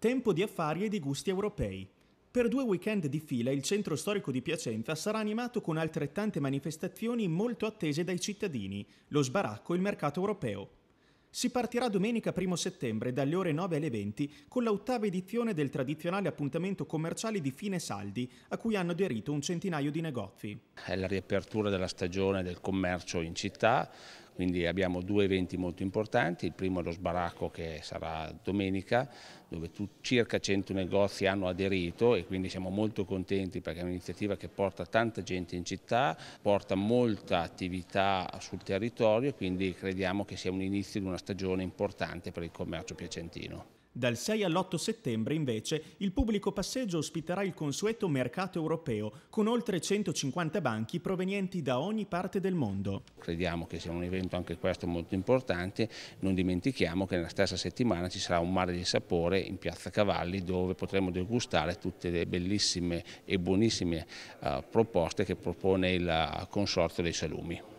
Tempo di affari e di gusti europei. Per due weekend di fila il centro storico di Piacenza sarà animato con altrettante manifestazioni molto attese dai cittadini, lo sbaracco e il mercato europeo. Si partirà domenica 1 settembre dalle ore 9 alle 20 con l'ottava edizione del tradizionale appuntamento commerciale di fine saldi a cui hanno aderito un centinaio di negozi. È la riapertura della stagione del commercio in città quindi abbiamo due eventi molto importanti, il primo è lo sbaracco che sarà domenica dove tu, circa 100 negozi hanno aderito e quindi siamo molto contenti perché è un'iniziativa che porta tanta gente in città, porta molta attività sul territorio e quindi crediamo che sia un inizio di una stagione importante per il commercio piacentino. Dal 6 all'8 settembre invece il pubblico passeggio ospiterà il consueto mercato europeo con oltre 150 banchi provenienti da ogni parte del mondo. Crediamo che sia un evento anche questo molto importante, non dimentichiamo che nella stessa settimana ci sarà un mare di sapore in Piazza Cavalli dove potremo degustare tutte le bellissime e buonissime eh, proposte che propone il Consorzio dei Salumi.